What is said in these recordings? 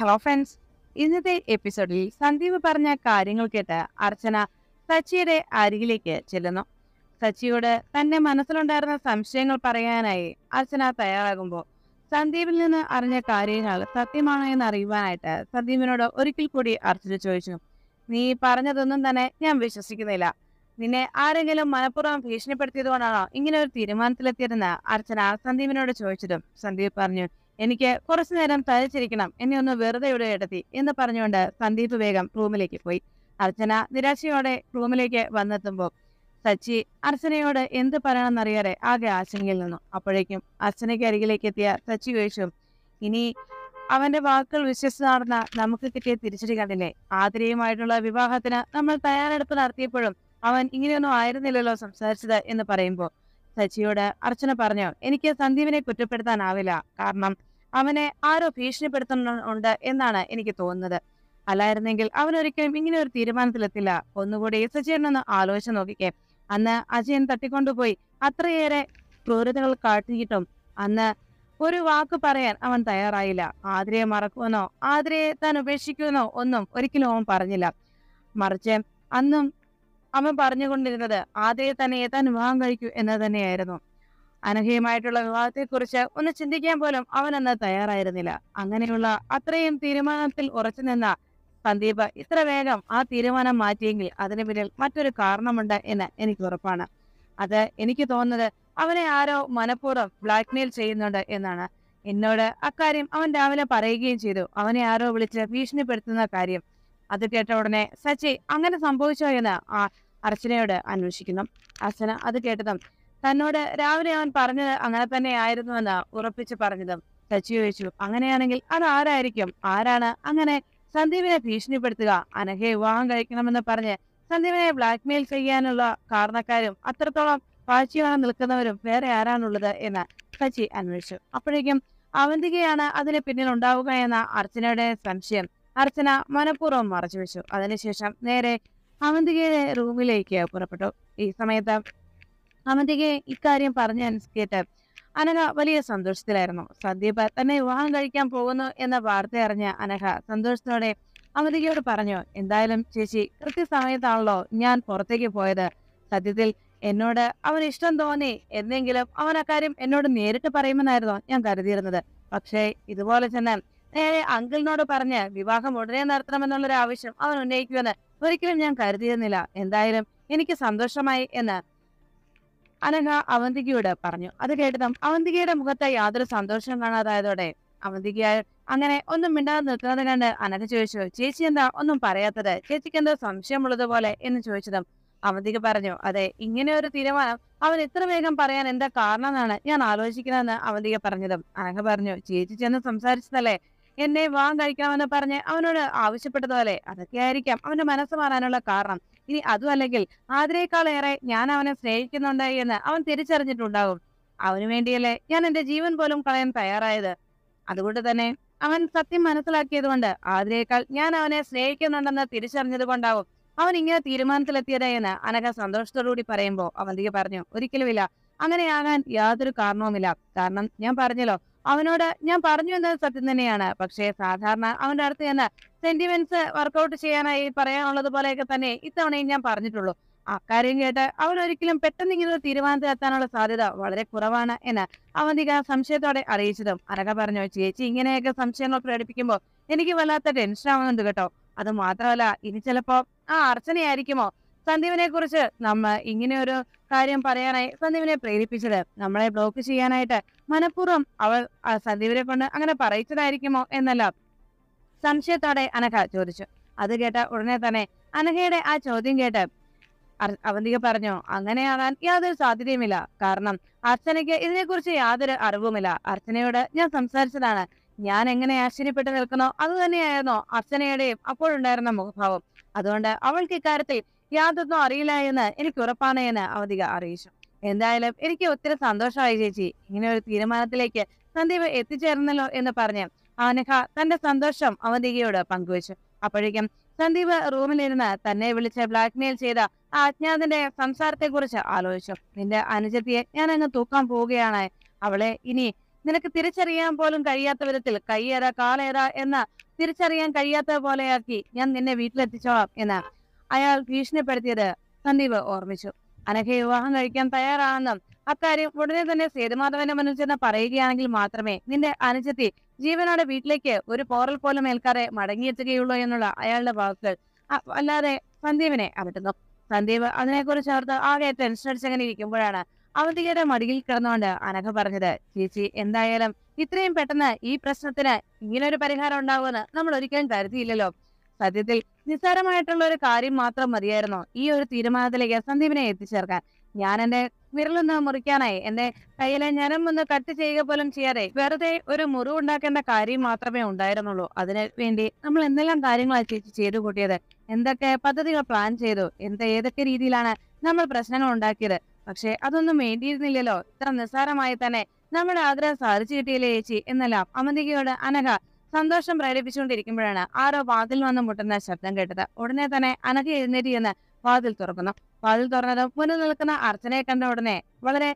hello friends ഇന്നത്തെ എപ്പിസോഡിൽ സന്ദീപ് പറഞ്ഞ കാര്യങ്ങൾ കേട്ട് അർച്ചന സച്ചിയുടെ അരികിലേക്ക് ചെല്ലുന്നു സച്ചിയോട് തന്റെ മനസ്സിലുണ്ടായിരുന്ന സംശയങ്ങൾ പറയാനായി അർച്ചന തയ്യാറാകുമ്പോൾ സന്ദീപിൽ നിന്ന് അറിഞ്ഞ കാര്യങ്ങൾ സത്യമാണോ എന്ന് അറിയുവാനായിട്ട് സന്ദീപിനോട് ഒരിക്കൽ കൂടി അർച്ചന ചോദിച്ചു നീ പറഞ്ഞതൊന്നും തന്നെ ഞാൻ വിശ്വസിക്കുന്നില്ല നിന്നെ ആരെങ്കിലും മനഃപൂർവ്വം കൊണ്ടാണോ ഇങ്ങനെ ഒരു തീരുമാനത്തിലെത്തിയതെന്ന് അർച്ചന സന്ദീപിനോട് ചോദിച്ചതും സന്ദീപ് പറഞ്ഞു എനിക്ക് കുറച്ചു നേരം തലച്ചിരിക്കണം എന്നെ ഒന്ന് വെറുതെ ഇവിടെ എടുത്തി എന്ന് പറഞ്ഞുകൊണ്ട് സന്ദീപ് വേഗം റൂമിലേക്ക് പോയി അർച്ചന നിരാശയോടെ റൂമിലേക്ക് വന്നെത്തുമ്പോൾ സച്ചി അർച്ചനയോട് എന്ത് പറയണമെന്നറിയാതെ ആകെ ആശങ്കയിൽ നിന്നു അപ്പോഴേക്കും അർച്ചനയ്ക്ക് അരികിലേക്ക് എത്തിയ സച്ചി ചോദിച്ചു ഇനി അവന്റെ വാക്കുകൾ വിശ്വസിച്ച് നടന്ന നമുക്ക് കിട്ടിയ തിരിച്ചടി കണ്ടില്ലേ ആതിരയുമായിട്ടുള്ള വിവാഹത്തിന് നമ്മൾ തയ്യാറെടുപ്പ് നടത്തിയപ്പോഴും അവൻ ഇങ്ങനെയൊന്നും ആയിരുന്നില്ലല്ലോ സംസാരിച്ചത് എന്ന് പറയുമ്പോൾ സച്ചിയോട് അർച്ചന പറഞ്ഞു എനിക്ക് സന്ദീപിനെ കുറ്റപ്പെടുത്താനാവില്ല കാരണം അവനെ ആരോ ഭീഷണിപ്പെടുത്തുന്നുണ്ട് എന്നാണ് എനിക്ക് തോന്നുന്നത് അല്ലായിരുന്നെങ്കിൽ അവൻ ഒരിക്കലും ഇങ്ങനെ ഒരു തീരുമാനത്തിലെത്തില്ല ഒന്നുകൂടി ഒന്ന് ആലോചിച്ച് നോക്കിക്കേ അന്ന് അജയൻ തട്ടിക്കൊണ്ടുപോയി അത്രയേറെ ക്രൂരതകൾ കാട്ടിയിട്ടും അന്ന് ഒരു വാക്ക് പറയാൻ അവൻ തയ്യാറായില്ല ആതിരയെ മറക്കുമെന്നോ ആതിരയെ താൻ ഉപേക്ഷിക്കുമെന്നോ ഒന്നും ഒരിക്കലും അവൻ പറഞ്ഞില്ല മറിച്ച് അന്നും അമ്മ പറഞ്ഞുകൊണ്ടിരുന്നത് ആദ്യം തന്നെ ഏതാൻ വിവാഹം കഴിക്കൂ എന്ന് തന്നെയായിരുന്നു അനഹീയമായിട്ടുള്ള വിവാഹത്തെക്കുറിച്ച് ഒന്ന് ചിന്തിക്കാൻ പോലും അവൻ അന്ന് തയ്യാറായിരുന്നില്ല അങ്ങനെയുള്ള അത്രയും തീരുമാനത്തിൽ ഉറച്ചു നിന്ന സന്ദീപ് ഇത്ര വേഗം ആ തീരുമാനം മാറ്റിയെങ്കിൽ അതിന് പിന്നിൽ മറ്റൊരു കാരണമുണ്ട് എന്ന് എനിക്ക് ഉറപ്പാണ് അത് എനിക്ക് തോന്നുന്നത് അവനെ ആരോ മനഃപൂർവ്വം ബ്ലാക്ക്മെയിൽ ചെയ്യുന്നുണ്ട് എന്നാണ് എന്നോട് അക്കാര്യം അവൻ രാവിലെ പറയുകയും ചെയ്തു അവനെ ആരോ വിളിച്ച് ഭീഷണിപ്പെടുത്തുന്ന കാര്യം അത് കേട്ട ഉടനെ സച്ചി അങ്ങനെ സംഭവിച്ചോ എന്ന് ആ അർച്ചനയോട് അന്വേഷിക്കുന്നു അർച്ചന അത് കേട്ടതും തന്നോട് രാവിലെ അവൻ പറഞ്ഞത് അങ്ങനെ തന്നെ ആയിരുന്നുവെന്ന് ഉറപ്പിച്ചു പറഞ്ഞതും സച്ചി ചോദിച്ചു അങ്ങനെയാണെങ്കിൽ അത് ആരായിരിക്കും ആരാണ് അങ്ങനെ സന്ദീപിനെ ഭീഷണിപ്പെടുത്തുക അനഘയെ വിവാഹം കഴിക്കണമെന്ന് പറഞ്ഞ് സന്ദീപിനെ ബ്ലാക്ക്മെയിൽ ചെയ്യാനുള്ള കാരണക്കാരും അത്രത്തോളം വാഴ്ചയോടെ നിൽക്കുന്നവരും വേറെ ആരാണുള്ളത് എന്ന് സച്ചി അന്വേഷിച്ചു അപ്പോഴേക്കും അവന്തികയാണ് അതിന് പിന്നിൽ ഉണ്ടാവുക എന്ന അർച്ചനയുടെ സംശയം അർച്ചന മനഃപൂർവ്വം മറച്ചു വെച്ചു അതിനുശേഷം നേരെ അവന്തികയുടെ റൂമിലേക്ക് പുറപ്പെട്ടു ഈ സമയത്ത് അവന്തിക ഇക്കാര്യം പറഞ്ഞ് അനുസരിച്ചിട്ട് അനഘ വലിയ സന്തോഷത്തിലായിരുന്നു സദ്യ തന്നെ വിവാഹം കഴിക്കാൻ പോകുന്നു എന്ന വാർത്ത അറിഞ്ഞ അനഘ സന്തോഷത്തോടെ അവന്തികയോട് പറഞ്ഞു എന്തായാലും ചേച്ചി കൃത്യസമയത്താണല്ലോ ഞാൻ പുറത്തേക്ക് പോയത് സത്യത്തിൽ എന്നോട് അവൻ ഇഷ്ടം തോന്നി എന്നെങ്കിലും അവൻ അക്കാര്യം എന്നോട് നേരിട്ട് പറയുമെന്നായിരുന്നു ഞാൻ കരുതിയിരുന്നത് പക്ഷേ ഇതുപോലെ ചെന്നാൽ നേരെ അങ്കിളിനോട് പറഞ്ഞ് വിവാഹം ഉടനെ നടത്തണമെന്നുള്ളൊരു ആവശ്യം അവൻ ഉന്നയിക്കുമെന്ന് ഒരിക്കലും ഞാൻ കരുതിയിരുന്നില്ല എന്തായാലും എനിക്ക് സന്തോഷമായി എന്ന് അനഘ അവന്തികയോട് പറഞ്ഞു അത് കേട്ടതും അവന്തികയുടെ മുഖത്തെ യാതൊരു സന്തോഷം കാണാതായതോടെ അവന്തിക അങ്ങനെ ഒന്നും മിണ്ടാതെ നിൽക്കുന്നത് കണ്ട് അനഘ ചോദിച്ചു ചേച്ചി എന്താ ഒന്നും പറയാത്തത് ചേച്ചിക്ക് എന്തോ സംശയമുള്ളതുപോലെ എന്ന് ചോദിച്ചതും അവന്തിക പറഞ്ഞു അതെ ഇങ്ങനെ ഒരു തീരുമാനം അവൻ ഇത്ര വേഗം പറയാൻ എന്താ കാരണം എന്നാണ് ഞാൻ ആലോചിക്കുന്നതെന്ന് അവന്തിക പറഞ്ഞതും അനഘ പറഞ്ഞു ചേച്ചി ചെന്ന് സംസാരിച്ചതല്ലേ എന്നെ വാൻ കഴിക്കാമെന്ന് പറഞ്ഞ് അവനോട് ആവശ്യപ്പെട്ടതുപോലെ അതൊക്കെ ആയിരിക്കാം അവന്റെ മനസ്സ് മാറാനുള്ള കാരണം ഇനി അതുമല്ലെങ്കിൽ ആതിരേക്കാളേറെ ഞാൻ അവനെ സ്നേഹിക്കുന്നുണ്ട് എന്ന് അവൻ തിരിച്ചറിഞ്ഞിട്ടുണ്ടാകും അവന് വേണ്ടിയല്ലേ ഞാൻ എന്റെ ജീവൻ പോലും കളയാൻ തയ്യാറായത് അതുകൊണ്ട് തന്നെ അവൻ സത്യം മനസ്സിലാക്കിയത് കൊണ്ട് ആതിരേക്കാൾ ഞാൻ അവനെ സ്നേഹിക്കുന്നുണ്ടെന്ന് തിരിച്ചറിഞ്ഞത് കൊണ്ടാവും അവൻ ഇങ്ങനെ തീരുമാനത്തിലെത്തിയത് എന്ന് അനഘ സന്തോഷത്തോടുകൂടി പറയുമ്പോൾ അവന്തിക പറഞ്ഞു ഒരിക്കലുമില്ല അങ്ങനെയാകാൻ യാതൊരു കാരണവുമില്ല കാരണം ഞാൻ പറഞ്ഞല്ലോ അവനോട് ഞാൻ പറഞ്ഞു എന്നത് സത്യം തന്നെയാണ് പക്ഷേ സാധാരണ അവന്റെ അടുത്ത് തന്നെ സെന്റിമെന്റ്സ് വർക്കൗട്ട് ചെയ്യാനായി പറയാനുള്ളത് പോലെയൊക്കെ തന്നെ ഇത്തവണയും ഞാൻ പറഞ്ഞിട്ടുള്ളൂ അക്കാര്യം കേട്ട് അവൻ ഒരിക്കലും പെട്ടെന്ന് ഇങ്ങനെ ഒരു തീരുമാനത്തിലെത്താനുള്ള സാധ്യത വളരെ കുറവാണ് എന്ന് അവന്തിക സംശയത്തോടെ അറിയിച്ചതും അനക പറഞ്ഞു ചേച്ചി ഇങ്ങനെയൊക്കെ സംശയങ്ങൾ പ്രകടിപ്പിക്കുമ്പോൾ എനിക്ക് വല്ലാത്ത ടെൻഷൻ ആവുന്നുണ്ട് കേട്ടോ അത് മാത്രമല്ല ഇനി ചിലപ്പോ ആ അർച്ചനയായിരിക്കുമോ സന്ദീപിനെ കുറിച്ച് നമ്മൾ ഇങ്ങനെ ഒരു കാര്യം പറയാനായി സന്ദീപിനെ പ്രേരിപ്പിച്ചത് നമ്മളെ ബ്ലോക്ക് ചെയ്യാനായിട്ട് മനഃപൂർവ്വം അവൾ സന്ദീപിനെ കൊണ്ട് അങ്ങനെ പറയിച്ചതായിരിക്കുമോ എന്നല്ല സംശയത്തോടെ അനഘ ചോദിച്ചു അത് കേട്ട ഉടനെ തന്നെ അനഘയുടെ ആ ചോദ്യം കേട്ട് അവന്തിക പറഞ്ഞു അങ്ങനെയാകാൻ യാതൊരു സാധ്യതയുമില്ല കാരണം അർച്ചനയ്ക്ക് ഇതിനെക്കുറിച്ച് യാതൊരു അറിവുമില്ല അർച്ചനയോട് ഞാൻ സംസാരിച്ചതാണ് ഞാൻ എങ്ങനെ ആശ്ചര്യപ്പെട്ട് നിൽക്കുന്നോ അത് തന്നെയായിരുന്നു അർച്ചനയുടെയും അപ്പോഴുണ്ടായിരുന്ന മുഖഭാവം അതുകൊണ്ട് അവൾക്ക് ഇക്കാര്യത്തിൽ യാതൊന്നും അറിയില്ല എന്ന് എനിക്ക് ഉറപ്പാണ് എന്ന് അവധിക അറിയിച്ചു എന്തായാലും എനിക്ക് ഒത്തിരി സന്തോഷമായി ചേച്ചി ഇങ്ങനെ ഒരു തീരുമാനത്തിലേക്ക് സന്ദീപ് എത്തിച്ചേർന്നല്ലോ എന്ന് പറഞ്ഞ് ആനഹ തന്റെ സന്തോഷം അവധികയോട് പങ്കുവച്ചു അപ്പോഴേക്കും സന്ദീപ് റൂമിലിരുന്ന് തന്നെ വിളിച്ച് ബ്ലാക്ക്മെയിൽ ചെയ്ത ആ അജ്ഞാതന്റെ സംസാരത്തെ കുറിച്ച് ആലോചിച്ചു നിന്റെ അനുജത്തിയെ ഞാൻ അങ്ങ് തൂക്കാൻ പോവുകയാണ് അവളെ ഇനി നിനക്ക് തിരിച്ചറിയാൻ പോലും കഴിയാത്ത വിധത്തിൽ കൈയേറ കാലേറ എന്ന് തിരിച്ചറിയാൻ കഴിയാത്ത പോലെയാക്കി ഞാൻ നിന്നെ വീട്ടിലെത്തിച്ചോളാം എന്ന് അയാൾ ഭീഷണിപ്പെടുത്തിയത് സന്ദീപ് ഓർമ്മിച്ചു അനഘ വിവാഹം കഴിക്കാൻ തയ്യാറാണെന്നും അക്കാര്യം ഉടനെ തന്നെ സേതുമാധവന്റെ മുന്നിൽ പറയുകയാണെങ്കിൽ മാത്രമേ നിന്റെ അനുജത്തി ജീവനോടെ വീട്ടിലേക്ക് ഒരു പോറൽ പോലും ഏൽക്കാതെ മടങ്ങിയെത്തുകയുള്ളൂ എന്നുള്ള അയാളുടെ വാക്കുകൾ അല്ലാതെ സന്ദീപിനെ അകറ്റുന്നു സന്ദീപ് അതിനെക്കുറിച്ച് ഓർത്ത് ആകെ ടെൻഷൻ അടിച്ചങ്ങനെ ഇരിക്കുമ്പോഴാണ് അവന്തികയുടെ മടിയിൽ കിടന്നുകൊണ്ട് അനഘ പറഞ്ഞത് ചേച്ചി എന്തായാലും ഇത്രയും പെട്ടെന്ന് ഈ പ്രശ്നത്തിന് ഇങ്ങനൊരു പരിഹാരം ഉണ്ടാവുമെന്ന് നമ്മൾ ഒരിക്കലും കരുതിയില്ലല്ലോ സത്യത്തിൽ നിസ്സാരമായിട്ടുള്ള ഒരു കാര്യം മാത്രം മതിയായിരുന്നു ഈ ഒരു തീരുമാനത്തിലേക്ക് സന്ദീപിനെ എത്തിച്ചേർക്കാൻ ഞാൻ എന്റെ വിരലൊന്ന് മുറിക്കാനായി എന്റെ കയ്യിലെ ഞരം ഒന്ന് കട്ട് ചെയ്യുക പോലും ചെയ്യാതെ വെറുതെ ഒരു മുറിവ് ഉണ്ടാക്കേണ്ട കാര്യം മാത്രമേ ഉണ്ടായിരുന്നുള്ളൂ അതിനു വേണ്ടി നമ്മൾ എന്തെല്ലാം കാര്യങ്ങളാണ് ചേച്ചി ചെയ്തു കൂട്ടിയത് എന്തൊക്കെ പദ്ധതികൾ പ്ലാൻ ചെയ്തു എന്ത് ഏതൊക്കെ രീതിയിലാണ് നമ്മൾ പ്രശ്നങ്ങൾ ഉണ്ടാക്കിയത് പക്ഷെ അതൊന്നും വേണ്ടിയിരുന്നില്ലല്ലോ ഇത്ര നിസ്സാരമായി തന്നെ നമ്മുടെ ആഗ്രഹം സാധിച്ചു കിട്ടിയില്ലേ ചേച്ചി എന്നെല്ലാം അമന്തികയോട് അനഘ സന്തോഷം പ്രകടിപ്പിച്ചുകൊണ്ടിരിക്കുമ്പോഴാണ് ആരോ വാതിൽ വന്ന് മുട്ടുന്ന ശബ്ദം കേട്ടത് ഉടനെ തന്നെ അനഘ എഴുന്നേറ്റ് എന്ന് വാതിൽ തുറക്കുന്നു വാതിൽ തുറന്നത് മുന്നിൽ നിൽക്കുന്ന അർച്ചനയെ കണ്ട ഉടനെ വളരെ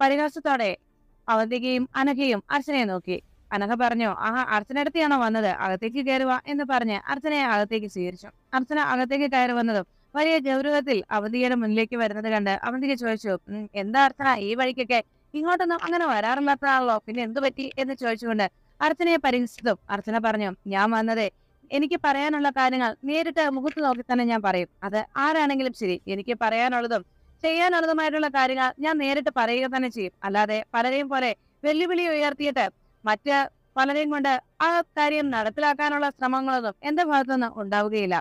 പരിഹാസത്തോടെ അവന്തികയും അനഘയും അർച്ചനയെ നോക്കി അനഘ പറഞ്ഞു ആഹാ അർച്ചന വന്നത് അകത്തേക്ക് കയറുക എന്ന് പറഞ്ഞ് അർച്ചനയെ അകത്തേക്ക് സ്വീകരിച്ചു അർച്ചന അകത്തേക്ക് കയറി വന്നതും വലിയ ഗൗരവത്തിൽ അവന്തികയുടെ മുന്നിലേക്ക് വരുന്നത് കണ്ട് അവന്തിക ചോദിച്ചു എന്താ അർച്ചന ഈ വഴിക്കൊക്കെ ഇങ്ങോട്ടൊന്നും അങ്ങനെ ആളോ പിന്നെ എന്തു പറ്റി എന്ന് ചോദിച്ചുകൊണ്ട് അർച്ചനയെ പരിഹസിച്ചതും അർച്ചന പറഞ്ഞു ഞാൻ വന്നതേ എനിക്ക് പറയാനുള്ള കാര്യങ്ങൾ നേരിട്ട് മുഖത്ത് നോക്കി തന്നെ ഞാൻ പറയും അത് ആരാണെങ്കിലും ശരി എനിക്ക് പറയാനുള്ളതും ചെയ്യാനുള്ളതുമായിട്ടുള്ള കാര്യങ്ങൾ ഞാൻ നേരിട്ട് പറയുക തന്നെ ചെയ്യും അല്ലാതെ പലരെയും പോലെ വെല്ലുവിളി ഉയർത്തിയിട്ട് മറ്റ് പലരെയും കൊണ്ട് ആ കാര്യം നടപ്പിലാക്കാനുള്ള ശ്രമങ്ങളൊന്നും എന്റെ ഭാഗത്തുനിന്ന് ഉണ്ടാവുകയില്ല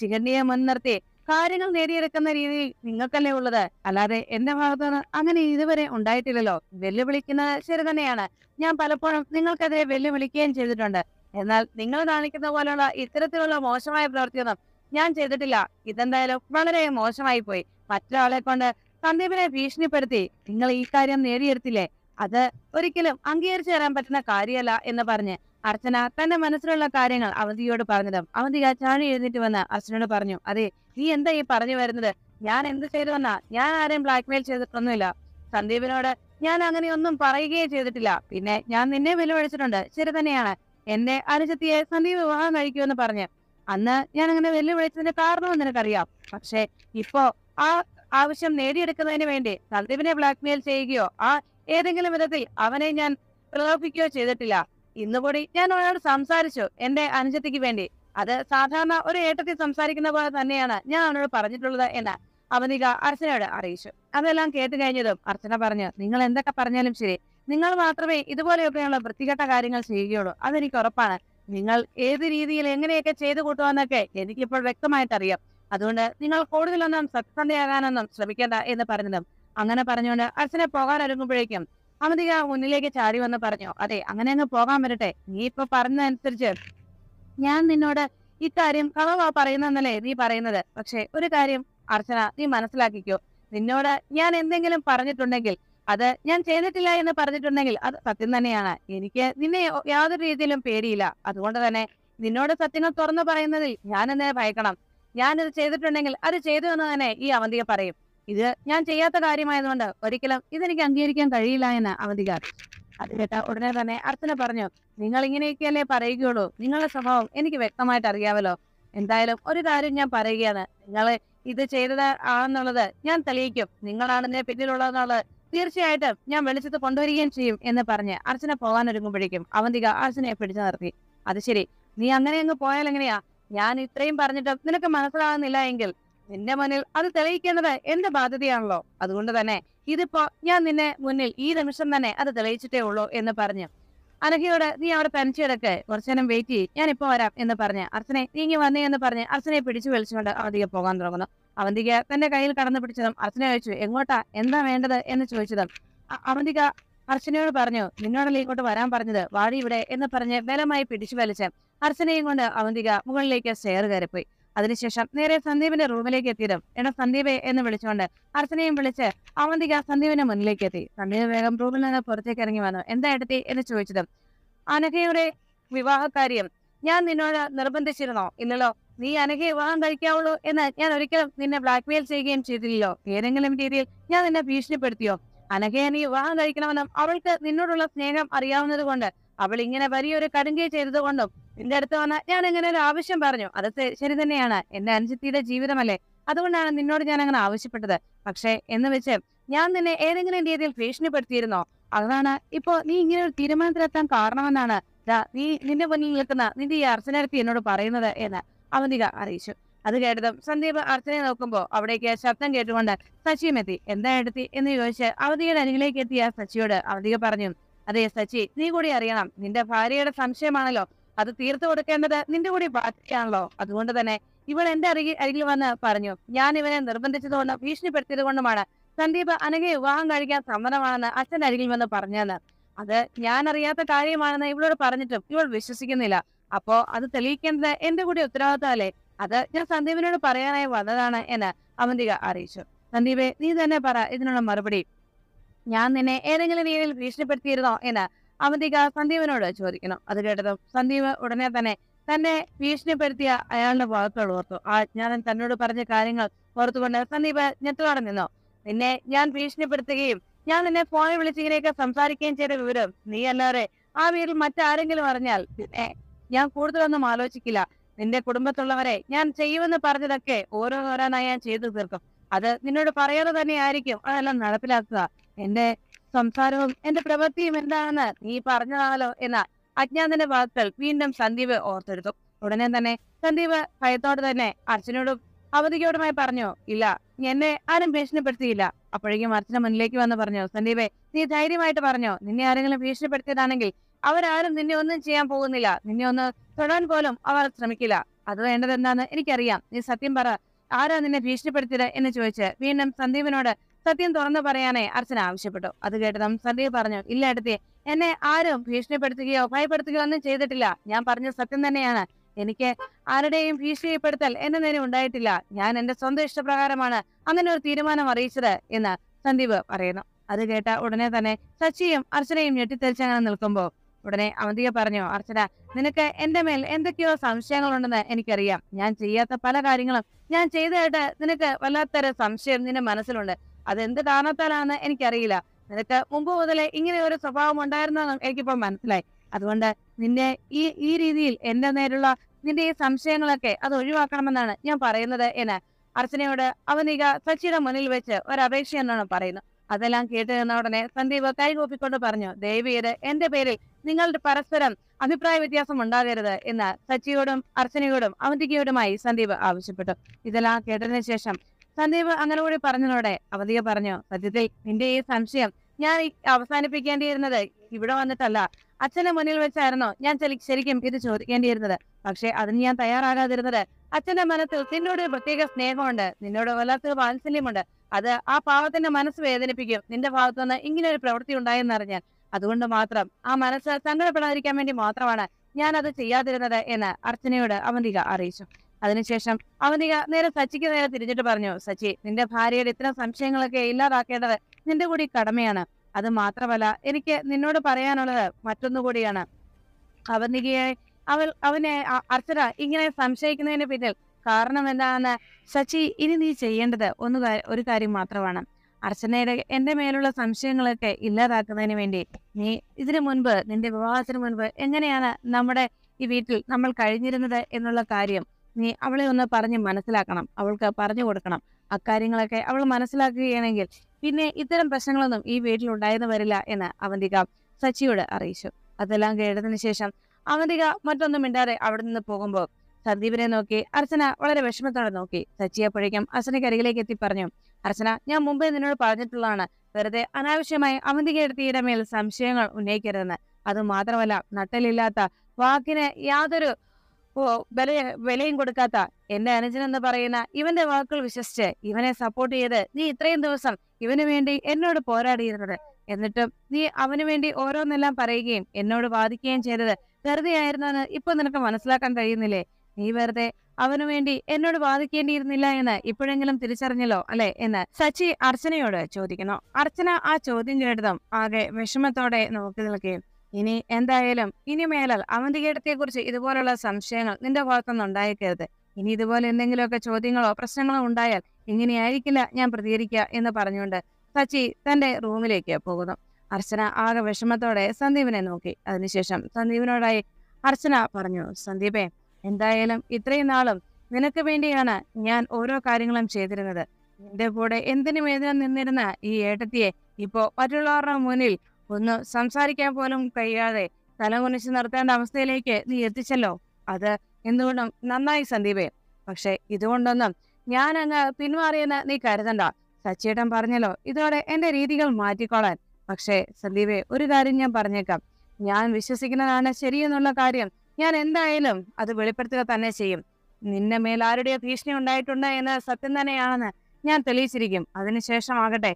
ശിഖണ്ഡിയെ മുൻനിർത്തി കാര്യങ്ങൾ നേടിയെടുക്കുന്ന രീതി നിങ്ങൾക്കല്ലേ ഉള്ളത് അല്ലാതെ എന്റെ ഭാഗത്തുനിന്ന് അങ്ങനെ ഇതുവരെ ഉണ്ടായിട്ടില്ലല്ലോ വെല്ലുവിളിക്കുന്നത് ശരി തന്നെയാണ് ഞാൻ പലപ്പോഴും നിങ്ങൾക്കെതിരെ വെല്ലുവിളിക്കുകയും ചെയ്തിട്ടുണ്ട് എന്നാൽ നിങ്ങൾ കാണിക്കുന്ന പോലെയുള്ള ഇത്തരത്തിലുള്ള മോശമായ പ്രവർത്തിയൊന്നും ഞാൻ ചെയ്തിട്ടില്ല ഇതെന്തായാലും വളരെ മോശമായി പോയി മറ്റൊരാളെ കൊണ്ട് സന്ദീപിനെ ഭീഷണിപ്പെടുത്തി നിങ്ങൾ ഈ കാര്യം നേടിയെടുത്തില്ലേ അത് ഒരിക്കലും അംഗീകരിച്ചു തരാൻ പറ്റുന്ന കാര്യമല്ല എന്ന് പറഞ്ഞ് അർച്ചന തന്റെ മനസ്സിലുള്ള കാര്യങ്ങൾ അവന്തിയോട് പറഞ്ഞതും അവന്തിക ചാണി എഴുന്നേറ്റ് വന്ന് അർച്ചനോട് പറഞ്ഞു അതെ നീ എന്താ ഈ പറഞ്ഞു വരുന്നത് ഞാൻ എന്ത് ചെയ്തുവെന്നാ ഞാൻ ആരെയും ബ്ലാക്ക് മെയിൽ ചെയ്തിട്ടൊന്നുമില്ല സന്ദീപിനോട് ഞാൻ അങ്ങനെയൊന്നും പറയുകയേ ചെയ്തിട്ടില്ല പിന്നെ ഞാൻ നിന്നെ വെല്ലുവിളിച്ചിട്ടുണ്ട് ശരി തന്നെയാണ് എന്നെ അനുജത്തിയെ സന്ദീപ് വിവാഹം കഴിക്കുമെന്ന് പറഞ്ഞ് അന്ന് ഞാൻ അങ്ങനെ വെല്ലുവിളിച്ചതിന്റെ കാരണവും നിനക്കറിയാം പക്ഷെ ഇപ്പോ ആ ആവശ്യം നേടിയെടുക്കുന്നതിന് വേണ്ടി സന്ദീപിനെ ബ്ലാക്ക് മെയിൽ ചെയ്യുകയോ ആ ഏതെങ്കിലും വിധത്തിൽ അവനെ ഞാൻ പ്രലോഭിക്കുകയോ ചെയ്തിട്ടില്ല ഇന്നുകൂടി ഞാൻ അവനോട് സംസാരിച്ചു എന്റെ അനുജത്തിക്ക് വേണ്ടി അത് സാധാരണ ഒരു ഏട്ടത്തിൽ സംസാരിക്കുന്ന പോലെ തന്നെയാണ് ഞാൻ അവനോട് പറഞ്ഞിട്ടുള്ളത് എന്ന് അവനിക അർച്ചനയോട് അറിയിച്ചു അതെല്ലാം കേട്ട് കഴിഞ്ഞതും അർച്ചന പറഞ്ഞു നിങ്ങൾ എന്തൊക്കെ പറഞ്ഞാലും ശരി നിങ്ങൾ മാത്രമേ ഇതുപോലെയൊക്കെയുള്ള വൃത്തികെട്ട കാര്യങ്ങൾ ചെയ്യുകയുള്ളൂ അതെനിക്ക് ഉറപ്പാണ് നിങ്ങൾ ഏത് രീതിയിൽ എങ്ങനെയൊക്കെ ചെയ്തു കൂട്ടുമെന്നൊക്കെ എനിക്കിപ്പോൾ അറിയാം അതുകൊണ്ട് നിങ്ങൾ കൂടുതലൊന്നും സത്യസന്ധയാകാനൊന്നും ശ്രമിക്കേണ്ട എന്ന് പറഞ്ഞതും അങ്ങനെ പറഞ്ഞുകൊണ്ട് അർച്ചനെ പോകാൻ ഒരുങ്ങുമ്പോഴേക്കും അമിതിക മുന്നിലേക്ക് ചാടി വന്ന് പറഞ്ഞു അതെ അങ്ങനെ അങ്ങ് പോകാൻ വരട്ടെ നീ ഇപ്പൊ പറഞ്ഞതനുസരിച്ച് ഞാൻ നിന്നോട് ഇക്കാര്യം കളവാ പറയുന്നല്ലേ നീ പറയുന്നത് പക്ഷേ ഒരു കാര്യം അർച്ചന നീ മനസ്സിലാക്കിക്കോ നിന്നോട് ഞാൻ എന്തെങ്കിലും പറഞ്ഞിട്ടുണ്ടെങ്കിൽ അത് ഞാൻ ചെയ്തിട്ടില്ല എന്ന് പറഞ്ഞിട്ടുണ്ടെങ്കിൽ അത് സത്യം തന്നെയാണ് എനിക്ക് നിന്നെ യാതൊരു രീതിയിലും പേടിയില്ല അതുകൊണ്ട് തന്നെ നിന്നോട് സത്യങ്ങൾ തുറന്നു പറയുന്നതിൽ ഞാൻ എന്നെ ഭയക്കണം ഞാനിത് ചെയ്തിട്ടുണ്ടെങ്കിൽ അത് ചെയ്തു എന്ന് തന്നെ ഈ അവന്തിക പറയും ഇത് ഞാൻ ചെയ്യാത്ത കാര്യമായതുകൊണ്ട് ഒരിക്കലും ഇതെനിക്ക് അംഗീകരിക്കാൻ കഴിയില്ല എന്ന് അവന്തിക അത് കേട്ട ഉടനെ തന്നെ അർച്ചന പറഞ്ഞു നിങ്ങൾ ഇങ്ങനെയൊക്കെയല്ലേ പറയുകയുള്ളൂ നിങ്ങളുടെ സ്വഭാവം എനിക്ക് വ്യക്തമായിട്ട് അറിയാമല്ലോ എന്തായാലും ഒരു കാര്യം ഞാൻ പറയുകയാണ് നിങ്ങൾ ഇത് ചെയ്തത് ആണെന്നുള്ളത് ഞാൻ തെളിയിക്കും നിങ്ങളാണ് ഇതിന്റെ പിന്നിലുള്ളതെന്നുള്ളത് തീർച്ചയായിട്ടും ഞാൻ വെളിച്ചത്ത് കൊണ്ടുവരികയും ചെയ്യും എന്ന് പറഞ്ഞ് അർച്ചന പോകാൻ ഒരുങ്ങുമ്പോഴേക്കും അവന്തിക അർച്ചനയെ പിടിച്ചു നിർത്തി അത് ശരി നീ അങ്ങനെ അങ്ങ് പോയാൽ എങ്ങനെയാ ഞാൻ ഇത്രയും പറഞ്ഞിട്ട് നിനക്ക് മനസ്സിലാകുന്നില്ല എങ്കിൽ നിന്റെ മുന്നിൽ അത് തെളിയിക്കേണ്ടത് എന്റെ ബാധ്യതയാണല്ലോ അതുകൊണ്ട് തന്നെ ഇതിപ്പോ ഞാൻ നിന്നെ മുന്നിൽ ഈ നിമിഷം തന്നെ അത് തെളിയിച്ചിട്ടേ ഉള്ളൂ എന്ന് പറഞ്ഞു അനഘയോട് നീ അവിടെ പെൻഷെടുക്ക് കുറച്ചേരം വെയിറ്റ് ചെയ്യും ഞാൻ ഇപ്പൊ വരാം എന്ന് പറഞ്ഞ് അർച്ചനെ ഇങ്ങനെ വന്നേ എന്ന് പറഞ്ഞ് അർച്ചനെ പിടിച്ചു വലിച്ചുകൊണ്ട് അവന്തിക പോകാൻ തുടങ്ങുന്നു അവന്തിക തന്റെ കയ്യിൽ കടന്നു പിടിച്ചതും അർച്ചന ചോദിച്ചു എങ്ങോട്ടാ എന്താ വേണ്ടത് എന്ന് ചോദിച്ചതും അവന്തിക അർച്ചനയോട് പറഞ്ഞു നിന്നോടല്ലേ ഇങ്ങോട്ട് വരാൻ പറഞ്ഞത് വാടി ഇവിടെ എന്ന് പറഞ്ഞ് ബലമായി പിടിച്ചു വലിച്ച് അർച്ചനയും കൊണ്ട് അവന്തിക മുകളിലേക്ക് സ്റ്റെയർ കയറിപ്പോയി അതിനുശേഷം നേരെ സന്ദീപിന്റെ റൂമിലേക്ക് എത്തിയതും എടാ സന്ദീപെ എന്ന് വിളിച്ചുകൊണ്ട് അർച്ചനയും വിളിച്ച് അവന്തിക സന്ദീപിന്റെ മുന്നിലേക്ക് എത്തി സന്ദീപ് വേഗം റൂമിൽ നിന്ന് പുറത്തേക്ക് ഇറങ്ങി വന്നു എന്താ എടുത്തി എന്ന് ചോദിച്ചതും അനഘയുടെ വിവാഹകാര്യം ഞാൻ നിന്നോട് നിർബന്ധിച്ചിരുന്നോ ഇല്ലല്ലോ നീ അനഘയെ വിവാഹം കഴിക്കാവുള്ളൂ എന്ന് ഞാൻ ഒരിക്കലും നിന്നെ മെയിൽ ചെയ്യുകയും ചെയ്തില്ലല്ലോ ഏതെങ്കിലും രീതിയിൽ ഞാൻ നിന്നെ ഭീഷണിപ്പെടുത്തിയോ അനഘയെ നീ വിവാഹം കഴിക്കണമെന്നും അവൾക്ക് നിന്നോടുള്ള സ്നേഹം അറിയാവുന്നത് കൊണ്ട് അവൾ ഇങ്ങനെ വലിയൊരു ചെയ്തത് കൊണ്ടും നിന്റെ അടുത്ത് വന്ന ഞാൻ എങ്ങനെ ഒരു ആവശ്യം പറഞ്ഞു അത് ശരി തന്നെയാണ് എന്റെ അനുജത്തിയുടെ ജീവിതമല്ലേ അതുകൊണ്ടാണ് നിന്നോട് ഞാൻ അങ്ങനെ ആവശ്യപ്പെട്ടത് പക്ഷേ എന്ന് വെച്ച് ഞാൻ നിന്നെ ഏതെങ്കിലും രീതിയിൽ ഭീഷണിപ്പെടുത്തിയിരുന്നോ അതാണ് ഇപ്പോ നീ ഇങ്ങനെ ഒരു തീരുമാനത്തിലെത്താൻ കാരണമെന്നാണ് നീ നിന്റെ മുന്നിൽ നിൽക്കുന്ന നിന്റെ ഈ അർച്ചനരത്തി എന്നോട് പറയുന്നത് എന്ന് അവന്തിക അറിയിച്ചു അത് കേട്ടതും സന്ദീപ് അർച്ചനയെ നോക്കുമ്പോൾ അവിടേക്ക് ശബ്ദം കേട്ടുകൊണ്ട് സച്ചിയും എത്തി എന്താ എടുത്തി എന്ന് ചോദിച്ച് അവധിയുടെ അരികിലേക്ക് എത്തിയ സച്ചിയോട് അവധിക പറഞ്ഞു അതെ സച്ചി നീ കൂടി അറിയണം നിന്റെ ഭാര്യയുടെ സംശയമാണല്ലോ അത് തീർത്തു കൊടുക്കേണ്ടത് നിന്റെ കൂടി ബാധ്യതയാണല്ലോ അതുകൊണ്ട് തന്നെ ഇവൾ എന്റെ അരികിൽ അരികിൽ വന്ന് പറഞ്ഞു ഞാൻ ഇവനെ നിർബന്ധിച്ചതുകൊണ്ടും ഭീഷണിപ്പെടുത്തിയത് കൊണ്ടുമാണ് സന്ദീപ് അനഘയെ വിവാഹം കഴിക്കാൻ സമ്മതമാണെന്ന് അച്ഛൻ അരികിൽ വന്ന് പറഞ്ഞെന്ന് അത് ഞാൻ അറിയാത്ത കാര്യമാണെന്ന് ഇവളോട് പറഞ്ഞിട്ടും ഇവൾ വിശ്വസിക്കുന്നില്ല അപ്പോ അത് തെളിയിക്കേണ്ടത് എന്റെ കൂടി ഉത്തരവാദിത്തമല്ലേ അത് ഞാൻ സന്ദീപിനോട് പറയാനായി വന്നതാണ് എന്ന് അവന്തിക അറിയിച്ചു സന്ദീപെ നീ തന്നെ പറ ഇതിനുള്ള മറുപടി ഞാൻ നിന്നെ ഏതെങ്കിലും രീതിയിൽ ഭീഷണിപ്പെടുത്തിയിരുന്നോ എന്ന് അവന്തിക സന്ദീപനോട് ചോദിക്കണം അത് കേട്ടതും സന്ദീപ് ഉടനെ തന്നെ തന്നെ ഭീഷണിപ്പെടുത്തിയ അയാളുടെ ഭാഗത്തോട് ഓർത്തു ആ അജ്ഞാനൻ തന്നോട് പറഞ്ഞ കാര്യങ്ങൾ ഓർത്തുകൊണ്ട് സന്ദീപ് ഞെട്ടുകാടെ നിന്നോ നിന്നെ ഞാൻ ഭീഷണിപ്പെടുത്തുകയും ഞാൻ നിന്നെ ഫോണിൽ വിളിച്ച് ഇങ്ങനെയൊക്കെ സംസാരിക്കുകയും ചെയ്ത വിവരം നീ അല്ലാതെ ആ വീട്ടിൽ മറ്റാരെങ്കിലും അറിഞ്ഞാൽ പിന്നെ ഞാൻ കൂടുതലൊന്നും ആലോചിക്കില്ല നിന്റെ കുടുംബത്തുള്ളവരെ ഞാൻ ചെയ്യുമെന്ന് പറഞ്ഞതൊക്കെ ഓരോന്നോരോന്നായി ഞാൻ ചെയ്തു തീർക്കും അത് നിന്നോട് പറയാതെ തന്നെയായിരിക്കും അതെല്ലാം നടപ്പിലാക്കുക എന്റെ സംസാരവും എന്റെ പ്രവൃത്തിയും എന്താണെന്ന് നീ പറഞ്ഞതാണല്ലോ എന്ന അജ്ഞാതന്റെ വാക്കുകൾ വീണ്ടും സന്ദീപ് ഓർത്തെടുത്തു ഉടനെ തന്നെ സന്ദീപ് ഭയത്തോടെ തന്നെ അർച്ചനോടും അവധികയോടുമായി പറഞ്ഞു ഇല്ല എന്നെ ആരും ഭീഷണിപ്പെടുത്തിയില്ല അപ്പോഴേക്കും അർച്ചന മുന്നിലേക്ക് വന്ന് പറഞ്ഞു സന്ദീപെ നീ ധൈര്യമായിട്ട് പറഞ്ഞോ നിന്നെ ആരെങ്കിലും ഭീഷണിപ്പെടുത്തിയതാണെങ്കിൽ അവരാരും നിന്നെ ഒന്നും ചെയ്യാൻ പോകുന്നില്ല നിന്നെ ഒന്ന് തൊടാൻ പോലും അവർ ശ്രമിക്കില്ല അത് വേണ്ടത് എന്താന്ന് എനിക്കറിയാം നീ സത്യം പറ ആരാ നിന്നെ ഭീഷണിപ്പെടുത്തിയത് എന്ന് ചോദിച്ച് വീണ്ടും സന്ദീപിനോട് സത്യം തുറന്ന് പറയാനേ അർച്ചന ആവശ്യപ്പെട്ടു അത് കേട്ട് കേട്ടതും സന്ധ്യ പറഞ്ഞു ഇല്ല അടുത്തേ എന്നെ ആരും ഭീഷണിപ്പെടുത്തുകയോ ഭയപ്പെടുത്തുകയോ ഒന്നും ചെയ്തിട്ടില്ല ഞാൻ പറഞ്ഞ സത്യം തന്നെയാണ് എനിക്ക് ആരുടെയും ഭീഷണിപ്പെടുത്തൽ എന്നെ നേരെ ഉണ്ടായിട്ടില്ല ഞാൻ എന്റെ സ്വന്തം ഇഷ്ടപ്രകാരമാണ് അങ്ങനെ ഒരു തീരുമാനം അറിയിച്ചത് എന്ന് സന്ദീപ് പറയുന്നു അത് കേട്ട ഉടനെ തന്നെ ശശിയും അർച്ചനയും ഞെട്ടിത്തെറിച്ചങ്ങനെ നിൽക്കുമ്പോൾ ഉടനെ അവന്തിക പറഞ്ഞു അർച്ചന നിനക്ക് എന്റെ മേൽ എന്തൊക്കെയോ സംശയങ്ങളുണ്ടെന്ന് എനിക്കറിയാം ഞാൻ ചെയ്യാത്ത പല കാര്യങ്ങളും ഞാൻ ചെയ്തതായിട്ട് നിനക്ക് വല്ലാത്തൊരു സംശയം നിന്റെ മനസ്സിലുണ്ട് അതെന്ത് കാരണത്താലാണ് എനിക്കറിയില്ല നിനക്ക് മുമ്പ് മുതലേ ഇങ്ങനെ ഒരു സ്വഭാവം ഉണ്ടായിരുന്നെന്ന് എനിക്കിപ്പോ മനസ്സിലായി അതുകൊണ്ട് നിന്നെ ഈ ഈ രീതിയിൽ എന്റെ നേരുള്ള നിന്റെ ഈ സംശയങ്ങളൊക്കെ അത് ഒഴിവാക്കണമെന്നാണ് ഞാൻ പറയുന്നത് എന്ന് അർച്ചനയോട് അവനിക സച്ചിയുടെ മുന്നിൽ വെച്ച് ഒരു അപേക്ഷ എന്നാണ് പറയുന്നത് അതെല്ലാം കേട്ട് നിന്ന ഉടനെ സന്ദീപ് കൈകോപ്പിക്കൊണ്ട് പറഞ്ഞു ദേവിയത് എന്റെ പേരിൽ നിങ്ങളുടെ പരസ്പരം അഭിപ്രായ വ്യത്യാസം ഉണ്ടാകരുത് എന്ന് സച്ചിയോടും അർച്ചനയോടും അവന്തികയോടുമായി സന്ദീപ് ആവശ്യപ്പെട്ടു ഇതെല്ലാം കേട്ടതിന് ശേഷം സന്ദീപ് കൂടി പറഞ്ഞതോടെ അവധിക പറഞ്ഞു സത്യത്തിൽ നിന്റെ ഈ സംശയം ഞാൻ അവസാനിപ്പിക്കേണ്ടിയിരുന്നത് ഇവിടെ വന്നിട്ടല്ല അച്ഛന്റെ മുന്നിൽ വെച്ചായിരുന്നു ഞാൻ ശരിക്കും ഇത് ചോദിക്കേണ്ടിയിരുന്നത് പക്ഷെ അതിന് ഞാൻ തയ്യാറാകാതിരുന്നത് അച്ഛന്റെ മനസ്സിൽ നിന്നോട് പ്രത്യേക സ്നേഹമുണ്ട് നിന്നോട് വല്ലാത്ത വാത്സല്യമുണ്ട് അത് ആ പാവത്തിന്റെ മനസ്സ് വേദനിപ്പിക്കും നിന്റെ ഭാഗത്തുനിന്ന് ഇങ്ങനെ ഒരു പ്രവൃത്തി ഉണ്ടായെന്നറിഞ്ഞാൽ അതുകൊണ്ട് മാത്രം ആ മനസ്സ് സങ്കടപ്പെടാതിരിക്കാൻ വേണ്ടി മാത്രമാണ് ഞാൻ അത് ചെയ്യാതിരുന്നത് എന്ന് അർച്ചനയോട് അവന്തിക അറിയിച്ചു അതിനുശേഷം അവനിക നേരെ സച്ചിക്ക് നേരെ തിരിഞ്ഞിട്ട് പറഞ്ഞു സച്ചി നിന്റെ ഭാര്യയുടെ ഇത്തരം സംശയങ്ങളൊക്കെ ഇല്ലാതാക്കേണ്ടത് നിന്റെ കൂടി കടമയാണ് അത് മാത്രമല്ല എനിക്ക് നിന്നോട് പറയാനുള്ളത് മറ്റൊന്നുകൂടിയാണ് അവനികയെ അവൾ അവനെ അർച്ചന ഇങ്ങനെ സംശയിക്കുന്നതിന് പിന്നിൽ കാരണം എന്താണെന്ന് സച്ചി ഇനി നീ ചെയ്യേണ്ടത് ഒന്ന് ഒരു കാര്യം മാത്രമാണ് അർച്ചനയുടെ എന്റെ മേലുള്ള സംശയങ്ങളൊക്കെ ഇല്ലാതാക്കുന്നതിന് വേണ്ടി നീ ഇതിനു മുൻപ് നിന്റെ വിവാഹത്തിന് മുൻപ് എങ്ങനെയാണ് നമ്മുടെ ഈ വീട്ടിൽ നമ്മൾ കഴിഞ്ഞിരുന്നത് എന്നുള്ള കാര്യം നീ അവളെ ഒന്ന് പറഞ്ഞ് മനസ്സിലാക്കണം അവൾക്ക് പറഞ്ഞു കൊടുക്കണം അക്കാര്യങ്ങളൊക്കെ അവൾ മനസ്സിലാക്കുകയാണെങ്കിൽ പിന്നെ ഇത്തരം പ്രശ്നങ്ങളൊന്നും ഈ വീട്ടിൽ ഉണ്ടായിരുന്നു വരില്ല എന്ന് അവന്തിക സച്ചിയോട് അറിയിച്ചു അതെല്ലാം കേട്ടതിന് ശേഷം അവന്തിക മറ്റൊന്നും മിണ്ടാതെ അവിടെ നിന്ന് പോകുമ്പോൾ സന്ദീപിനെ നോക്കി അർച്ചന വളരെ വിഷമത്തോടെ നോക്കി സച്ചിയപ്പോഴേക്കും അർച്ചനയ്ക്ക് അരികിലേക്ക് എത്തി പറഞ്ഞു അർച്ചന ഞാൻ മുമ്പേ നിന്നോട് പറഞ്ഞിട്ടുള്ളതാണ് വെറുതെ അനാവശ്യമായി എടുത്തിയുടെ മേൽ സംശയങ്ങൾ ഉന്നയിക്കരുതെന്ന് അതുമാത്രമല്ല നട്ടലില്ലാത്ത വാക്കിന് യാതൊരു ഓ വില വിലയും കൊടുക്കാത്ത എന്റെ അനുജൻ എന്ന് പറയുന്ന ഇവന്റെ വാക്കുകൾ വിശ്വസിച്ച് ഇവനെ സപ്പോർട്ട് ചെയ്ത് നീ ഇത്രയും ദിവസം ഇവന് വേണ്ടി എന്നോട് പോരാടിയിരുന്നത് എന്നിട്ടും നീ അവന് വേണ്ടി ഓരോന്നെല്ലാം പറയുകയും എന്നോട് വാദിക്കുകയും ചെയ്തത് വെറുതെയായിരുന്നെന്ന് ഇപ്പൊ നിനക്ക് മനസ്സിലാക്കാൻ കഴിയുന്നില്ലേ നീ വെറുതെ അവനു വേണ്ടി എന്നോട് വാദിക്കേണ്ടിയിരുന്നില്ല എന്ന് ഇപ്പോഴെങ്കിലും തിരിച്ചറിഞ്ഞല്ലോ അല്ലെ എന്ന് സച്ചി അർച്ചനയോട് ചോദിക്കുന്നു അർച്ചന ആ ചോദ്യം കേട്ടതും ആകെ വിഷമത്തോടെ നോക്കി നിൽക്കുകയും ഇനി എന്തായാലും ഇനി മേലാൽ കുറിച്ച് ഇതുപോലുള്ള സംശയങ്ങൾ നിന്റെ ഭാഗത്തൊന്നും ഉണ്ടായിരിക്കരുത് ഇനി ഇതുപോലെ എന്തെങ്കിലുമൊക്കെ ചോദ്യങ്ങളോ പ്രശ്നങ്ങളോ ഉണ്ടായാൽ ഇങ്ങനെയായിരിക്കില്ല ഞാൻ പ്രതികരിക്കുക എന്ന് പറഞ്ഞുകൊണ്ട് സച്ചി തന്റെ റൂമിലേക്ക് പോകുന്നു അർച്ചന ആകെ വിഷമത്തോടെ സന്ദീപിനെ നോക്കി അതിനുശേഷം സന്ദീപിനോടായി അർച്ചന പറഞ്ഞു സന്ദീപേ എന്തായാലും ഇത്രയും നാളും നിനക്ക് വേണ്ടിയാണ് ഞാൻ ഓരോ കാര്യങ്ങളും ചെയ്തിരുന്നത് നിന്റെ കൂടെ എന്തിനു വേദന നിന്നിരുന്ന ഈ ഏട്ടത്തിയെ ഇപ്പോ മറ്റുള്ളവരുടെ മുന്നിൽ ഒന്ന് സംസാരിക്കാൻ പോലും കഴിയാതെ തലകുനിച്ച് നിർത്തേണ്ട അവസ്ഥയിലേക്ക് നീ എത്തിച്ചല്ലോ അത് എന്തുകൊണ്ടും നന്നായി സന്ദീപേ പക്ഷെ ഇതുകൊണ്ടൊന്നും ഞാൻ അങ്ങ് പിന്മാറിയെന്ന് നീ കരുതണ്ട സച്ചിയേട്ടൻ പറഞ്ഞല്ലോ ഇതോടെ എന്റെ രീതികൾ മാറ്റിക്കോളാൻ പക്ഷേ സന്ദീപേ ഒരു കാര്യം ഞാൻ പറഞ്ഞേക്കാം ഞാൻ വിശ്വസിക്കുന്നതാണ് ശരിയെന്നുള്ള കാര്യം ഞാൻ എന്തായാലും അത് വെളിപ്പെടുത്തുക തന്നെ ചെയ്യും നിന്നെ മേലാരുടെയോ ഭീഷണി ഉണ്ടായിട്ടുണ്ട് എന്ന് സത്യം തന്നെയാണെന്ന് ഞാൻ തെളിയിച്ചിരിക്കും അതിനുശേഷമാകട്ടെ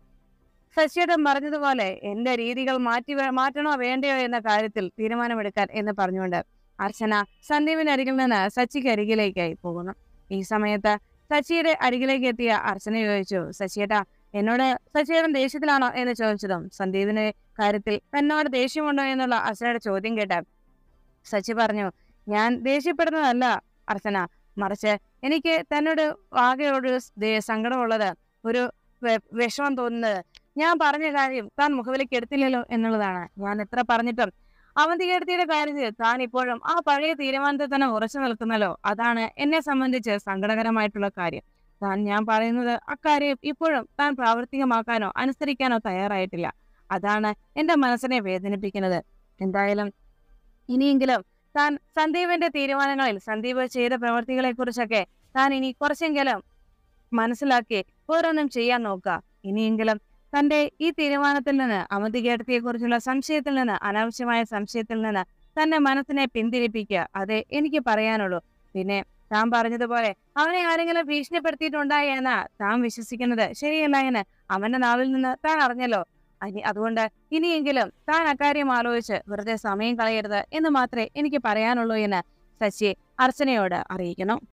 ശശിയേട്ടൻ പറഞ്ഞതുപോലെ എന്റെ രീതികൾ മാറ്റി മാറ്റണോ വേണ്ടയോ എന്ന കാര്യത്തിൽ തീരുമാനമെടുക്കാൻ എന്ന് പറഞ്ഞുകൊണ്ട് അർച്ചന സന്ദീപിന് അരികിൽ നിന്ന് സച്ചിക്ക് അരികിലേക്കായി പോകുന്നു ഈ സമയത്ത് സച്ചിയുടെ അരികിലേക്ക് എത്തിയ അർച്ചന ചോദിച്ചു ശശിയേട്ട എന്നോട് സച്ചിയേട്ടൻ ദേഷ്യത്തിലാണോ എന്ന് ചോദിച്ചതും സന്ദീപിന് കാര്യത്തിൽ എന്നോട് ദേഷ്യമുണ്ടോ എന്നുള്ള അർച്ചനയുടെ ചോദ്യം കേട്ട സച്ചി പറഞ്ഞു ഞാൻ ദേഷ്യപ്പെടുന്നതല്ല അർച്ചന മറിച്ച് എനിക്ക് തന്നോട് ആകെയോട് സങ്കടമുള്ളത് ഒരു വിഷമം തോന്നുന്നത് ഞാൻ പറഞ്ഞ കാര്യം താൻ മുഖവിലേക്ക് എടുത്തില്ലല്ലോ എന്നുള്ളതാണ് ഞാൻ എത്ര പറഞ്ഞിട്ടും അവന്തികീർത്തിയുടെ കാര്യത്തിൽ താൻ ഇപ്പോഴും ആ പഴയ തീരുമാനത്തിൽ തന്നെ ഉറച്ചു നിൽക്കുന്നല്ലോ അതാണ് എന്നെ സംബന്ധിച്ച് സങ്കടകരമായിട്ടുള്ള കാര്യം താൻ ഞാൻ പറയുന്നത് അക്കാര്യം ഇപ്പോഴും താൻ പ്രാവർത്തികമാക്കാനോ അനുസരിക്കാനോ തയ്യാറായിട്ടില്ല അതാണ് എൻ്റെ മനസ്സിനെ വേദനിപ്പിക്കുന്നത് എന്തായാലും ഇനിയെങ്കിലും താൻ സന്ദീപിന്റെ തീരുമാനങ്ങളിൽ സന്ദീപ് ചെയ്ത പ്രവർത്തികളെ കുറിച്ചൊക്കെ താൻ ഇനി കുറച്ചെങ്കിലും മനസ്സിലാക്കി ഓരോന്നും ചെയ്യാൻ നോക്കുക ഇനിയെങ്കിലും തന്റെ ഈ തീരുമാനത്തിൽ നിന്ന് കുറിച്ചുള്ള സംശയത്തിൽ നിന്ന് അനാവശ്യമായ സംശയത്തിൽ നിന്ന് തന്റെ മനസ്സിനെ പിന്തിരിപ്പിക്കുക അതെ എനിക്ക് പറയാനുള്ളൂ പിന്നെ താൻ പറഞ്ഞതുപോലെ അവനെ ആരെങ്കിലും ഭീഷണിപ്പെടുത്തിയിട്ടുണ്ടായി എന്നാ താൻ വിശ്വസിക്കുന്നത് ശരിയല്ല എന്ന് അവന്റെ നാവിൽ നിന്ന് താൻ അറിഞ്ഞല്ലോ അനി അതുകൊണ്ട് ഇനിയെങ്കിലും താൻ അക്കാര്യം ആലോചിച്ച് വെറുതെ സമയം കളയരുത് എന്ന് മാത്രമേ എനിക്ക് പറയാനുള്ളൂ എന്ന് ശശി അർച്ചനയോട് അറിയിക്കണം